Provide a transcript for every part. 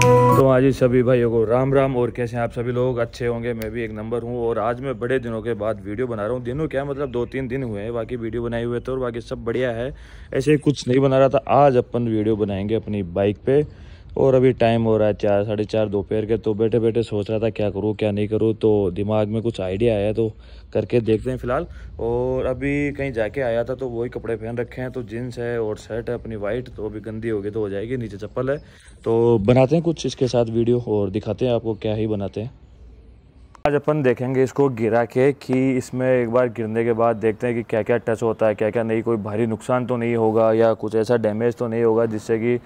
तो आज सभी भाइयों को राम राम और कैसे हैं आप सभी लोग अच्छे होंगे मैं भी एक नंबर हूं और आज मैं बड़े दिनों के बाद वीडियो बना रहा हूं दिनों क्या मतलब दो तीन दिन हुए हैं बाकी वीडियो बनाए हुए थे तो और बाकी सब बढ़िया है ऐसे कुछ नहीं बना रहा था आज अपन वीडियो बनाएंगे अपनी बाइक पे और अभी टाइम हो रहा है चार साढ़े चार दोपहर के तो बैठे बैठे सोच रहा था क्या करूँ क्या नहीं करूँ तो दिमाग में कुछ आइडिया आया तो करके देखते हैं फ़िलहाल और अभी कहीं जाके आया था तो वही कपड़े पहन रखे हैं तो जीन्स है और शर्ट है अपनी वाइट तो अभी गंदी होगी तो हो जाएगी नीचे चप्पल है तो बनाते हैं कुछ इसके साथ वीडियो और दिखाते हैं आपको क्या ही बनाते हैं आज अपन देखेंगे इसको गिरा के कि इसमें एक बार गिरने के बाद देखते हैं कि क्या क्या टच होता है क्या क्या नहीं कोई भारी नुकसान तो नहीं होगा या कुछ ऐसा डैमेज तो नहीं होगा जिससे कि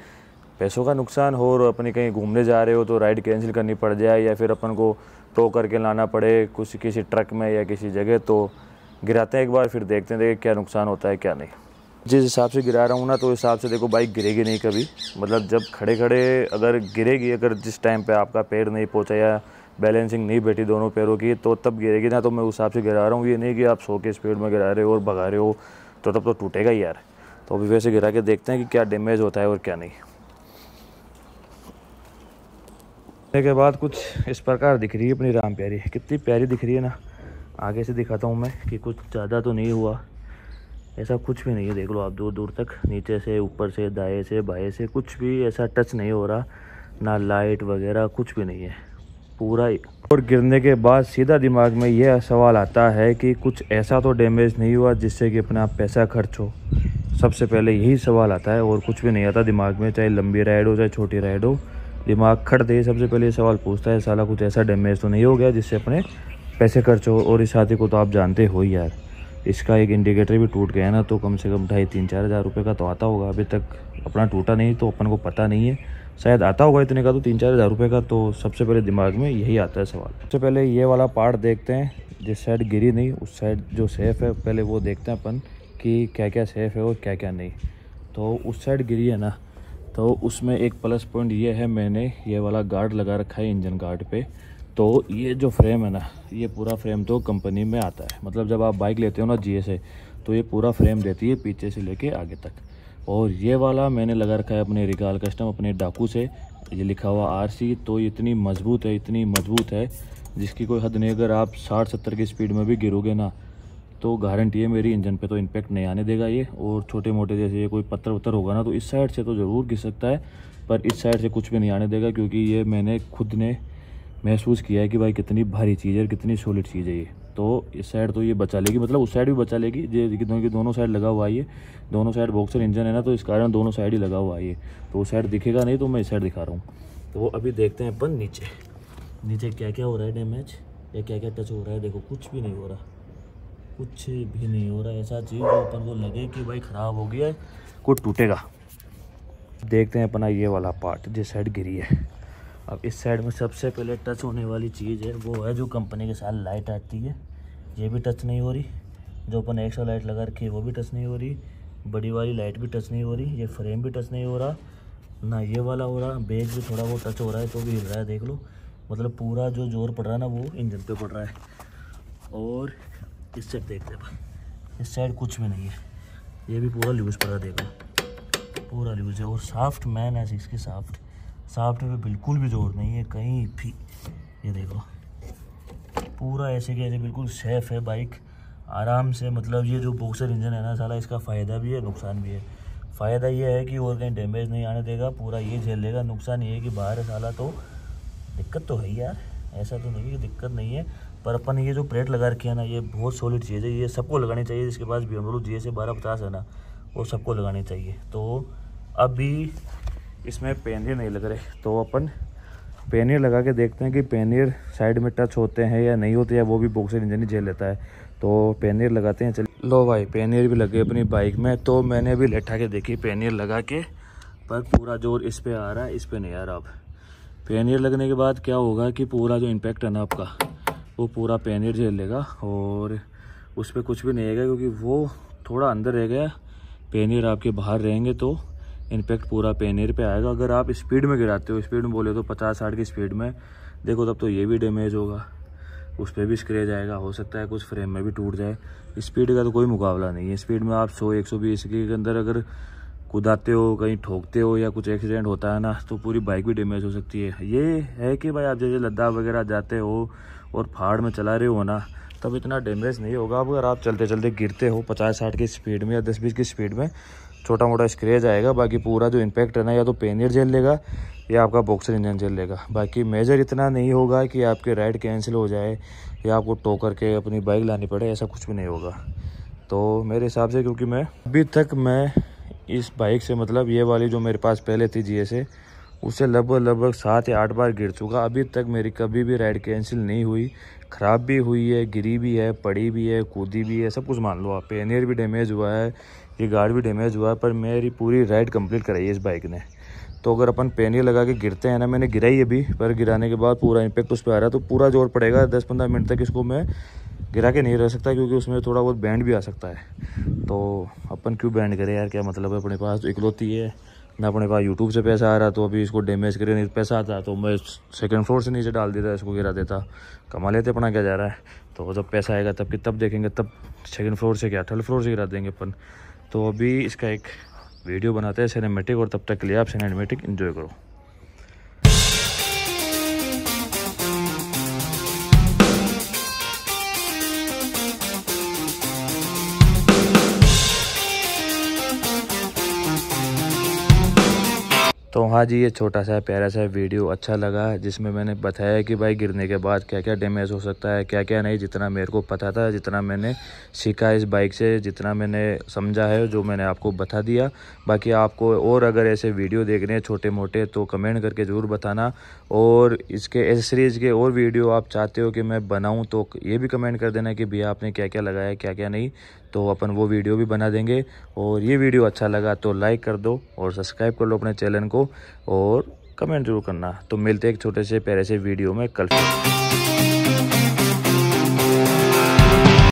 पैसों का नुकसान हो और अपने कहीं घूमने जा रहे हो तो राइड कैंसिल करनी पड़ जाए या फिर अपन को टो करके लाना पड़े कुछ किसी ट्रक में या किसी जगह तो गिराते हैं एक बार फिर देखते हैं देखें क्या नुकसान होता है क्या नहीं जिस हिसाब से गिरा रहा हूँ ना तो हिसाब से देखो बाइक गिरेगी नहीं कभी मतलब जब खड़े खड़े अगर गिरेगी अगर जिस टाइम पर आपका पैर नहीं पहुँचा या बैलेंसिंग नहीं बैठी दोनों पैरों की तो तब गिरेगी ना तो मैं उस हिसाब से गिरा रहा हूँ ये नहीं कि आप सौ के स्पीड में गिरा रहे हो और भगा रहे हो तो तब तो टूटेगा ही यार तो अभी वैसे गिरा के देखते हैं कि क्या डैमेज होता है और क्या नहीं देखने के बाद कुछ इस प्रकार दिख रही है अपनी राम प्यारी कितनी प्यारी दिख रही है ना आगे से दिखाता हूँ मैं कि कुछ ज़्यादा तो नहीं हुआ ऐसा कुछ भी नहीं है देख लो आप दूर दूर तक नीचे से ऊपर से दाए से बाए से कुछ भी ऐसा टच नहीं हो रहा ना लाइट वगैरह कुछ भी नहीं है पूरा ही और गिरने के बाद सीधा दिमाग में यह सवाल आता है कि कुछ ऐसा तो डैमेज नहीं हुआ जिससे कि अपना पैसा खर्च हो सबसे पहले यही सवाल आता है और कुछ भी नहीं आता दिमाग में चाहे लंबी राइड हो चाहे छोटी राइड हो दिमाग खड़ दे सबसे पहले ये सवाल पूछता है साला कुछ ऐसा डैमेज तो नहीं हो गया जिससे अपने पैसे खर्च हो और इस हाथी को तो आप जानते हो यार इसका एक इंडिकेटर भी टूट गया ना तो कम से कम ढाई तीन चार हज़ार रुपये का तो आता होगा अभी तक अपना टूटा नहीं तो अपन को पता नहीं है शायद आता होगा इतने का तो तीन चार हज़ार रुपये का तो सबसे पहले दिमाग में यही आता है सवाल सबसे पहले ये वाला पार्ट देखते हैं जिस साइड गिरी नहीं उस साइड जो सेफ़ है पहले वो देखते हैं अपन कि क्या क्या सेफ़ है और क्या क्या नहीं तो उस साइड गिरी है ना तो उसमें एक प्लस पॉइंट ये है मैंने ये वाला गार्ड लगा रखा है इंजन गार्ड पे तो ये जो फ्रेम है ना ये पूरा फ्रेम तो कंपनी में आता है मतलब जब आप बाइक लेते हो ना जी से तो ये पूरा फ्रेम देती है पीछे से लेके आगे तक और ये वाला मैंने लगा रखा है अपने रिगाल कस्टम अपने डाकू से ये लिखा हुआ आर तो इतनी मजबूत है इतनी मजबूत है जिसकी कोई हद नहीं अगर आप साठ सत्तर की स्पीड में भी गिरोगे ना तो गारंटी है मेरी इंजन पे तो इम्पेक्ट नहीं आने देगा ये और छोटे मोटे जैसे ये कोई पत्थर वत्थर होगा ना तो इस साइड से तो ज़रूर घिस सकता है पर इस साइड से कुछ भी नहीं आने देगा क्योंकि ये मैंने खुद ने महसूस किया है कि भाई कितनी भारी चीज़ है कितनी सॉलिड चीज़ है ये तो इस साइड तो ये बचा लेगी मतलब उस साइड भी बचा लेगी जे दोनों दोनों साइड लगा हुआ है ये दोनों साइड बॉक्सर इंजन है ना तो इस कारण दोनों साइड ही लगा हुआ है ये तो उस साइड दिखेगा नहीं तो मैं इस साइड दिखा रहा हूँ तो अभी देखते हैं अपन नीचे नीचे क्या क्या हो रहा है डैमेज या क्या क्या टच हो रहा है देखो कुछ भी नहीं हो रहा कुछ भी नहीं हो रहा ऐसा चीज़ जो अपन को लगे कि भाई ख़राब हो गया है कुछ टूटेगा देखते हैं अपना ये वाला पार्ट जिस साइड गिरी है अब इस साइड में सबसे पहले टच होने वाली चीज़ है वो है जो कंपनी के साथ लाइट आती है ये भी टच नहीं हो रही जो अपन एक्स्ट्रा लाइट लगा रखी है वो भी टच नहीं हो रही बड़ी वाली लाइट भी टच नहीं हो रही ये फ्रेम भी टच नहीं हो रहा ना ये वाला हो रहा बैग भी थोड़ा वो टच हो रहा है तो भी हिल रहा है देख लो मतलब पूरा जो जोर पड़ रहा है ना वो इंजन पे पड़ रहा है और इस साइड देखते हैं इस साइड कुछ भी नहीं है ये भी पूरा लूज पड़ा देखो पूरा लूज है और साफ्ट मैन है इसकी साफ्ट साफ्ट में बिल्कुल भी जोर नहीं है कहीं भी ये देखो पूरा ऐसे के बिल्कुल सेफ है बाइक आराम से मतलब ये जो बॉक्सर इंजन है ना साला इसका फ़ायदा भी है नुकसान भी है फ़ायदा ये है कि और कहीं डैमेज नहीं आने देगा पूरा ये झेल लेगा नुकसान ये है कि बाहर है साला तो दिक्कत तो है यार ऐसा तो नहीं है दिक्कत नहीं है पर अपन ये जो प्लेट लगा रखी है ना ये बहुत सॉलिड चीज़ है ये सबको लगानी चाहिए जिसके पास बी एमडब्ल्यू जी एस बारह पचास है ना वो सबको लगानी चाहिए तो अभी इसमें पेनियर नहीं लग रहे तो अपन पेनियर लगा के देखते हैं कि पेनियर साइड में टच होते हैं या नहीं होते या वो भी बॉक्सर इंजन ही झेल लेता है तो पेनियर लगाते हैं चल लो भाई पेनियर भी लगे अपनी बाइक में तो मैंने अभी लेटा के देखी पेनियर लगा के पर पूरा जोर इस पर आ रहा है इस पर नहीं आ रहा अब पेनियर लगने के बाद क्या होगा कि पूरा जो इम्पैक्ट है ना आपका वो पूरा पैनर झेल लेगा और उस पर कुछ भी नहीं रहेगा क्योंकि वो थोड़ा अंदर रह गया पैनर आपके बाहर रहेंगे तो इम्पेक्ट पूरा पैनर पे आएगा अगर आप स्पीड में गिराते हो स्पीड में बोले तो पचास साठ की स्पीड में देखो तब तो ये भी डैमेज होगा उस पर भी स्क्रेच आएगा हो सकता है कुछ फ्रेम में भी टूट जाए स्पीड का तो कोई मुकाबला नहीं है स्पीड में आप सौ एक सौ बीस के अंदर अगर कुदाते हो कहीं ठोकते हो या कुछ एक्सीडेंट होता है ना तो पूरी बाइक भी डैमेज हो सकती है ये है कि भाई आप जैसे लद्दाख वगैरह जाते हो और पहाड़ में चला रहे हो ना तब इतना डैमेज नहीं होगा अगर आप चलते चलते गिरते हो पचास साठ की स्पीड में या दस बीस की स्पीड में छोटा मोटा स्क्रेच आएगा बाकी पूरा जो इम्पैक्ट है ना या तो पेनियर झेल लेगा या आपका बॉक्सर इंजन झेल लेगा बाकी मेजर इतना नहीं होगा कि आपके राइड कैंसिल हो जाए या आपको टो करके अपनी बाइक लानी पड़े ऐसा कुछ भी नहीं होगा तो मेरे हिसाब से क्योंकि मैं अभी तक मैं इस बाइक से मतलब ये वाली जो मेरे पास पहले थी जी से उससे लगभग लगभग सात या आठ बार गिर चुका अभी तक मेरी कभी भी राइड कैंसिल नहीं हुई ख़राब भी हुई है गिरी भी है पड़ी भी है कूदी भी है सब कुछ मान लो आप पेनियर भी डैमेज हुआ है ये गार्ड भी डैमेज हुआ है पर मेरी पूरी राइड कंप्लीट कराई है इस बाइक ने तो अगर अपन पेनियर लगा के गिरते हैं ना मैंने गिराई अभी पर गिराने के बाद पूरा इम्पेक्ट उस पर आ रहा है तो पूरा जोर पड़ेगा दस पंद्रह मिनट तक इसको मैं गिरा के नहीं रह सकता क्योंकि उसमें थोड़ा बहुत बैंड भी आ सकता है तो अपन क्यों बैंड करें यार क्या मतलब है अपने पास तो इकलौती है ना अपने पास यूट्यूब से पैसा आ रहा तो अभी इसको डैमेज करे नहीं पैसा आता तो मैं सेकंड फ्लोर से नीचे डाल देता इसको गिरा देता कमा लेते अपना क्या जा रहा है तो जब पैसा आएगा तब कि तब देखेंगे तब सेकंड फ्लोर से क्या थर्ड फ्लोर से गिरा देंगे अपन तो अभी इसका एक वीडियो बनाते हैं सिनेमेटिक और तब तक के लिए आप सिनेमेटिक इन्जॉय करो तो हाँ जी ये छोटा सा प्यारा सा वीडियो अच्छा लगा जिसमें मैंने बताया कि भाई गिरने के बाद क्या क्या डैमेज हो सकता है क्या क्या नहीं जितना मेरे को पता था जितना मैंने सीखा इस बाइक से जितना मैंने समझा है जो मैंने आपको बता दिया बाकी आपको और अगर ऐसे वीडियो देखने हैं छोटे मोटे तो कमेंट करके ज़रूर बताना और इसके एसेसरीज़ के और वीडियो आप चाहते हो कि मैं बनाऊँ तो ये भी कमेंट कर देना कि भैया आपने क्या क्या लगाया क्या क्या नहीं तो अपन वो वीडियो भी बना देंगे और ये वीडियो अच्छा लगा तो लाइक कर दो और सब्सक्राइब कर लो अपने चैनल को और कमेंट जरूर करना तो मिलते हैं एक छोटे से प्यारे से वीडियो में कल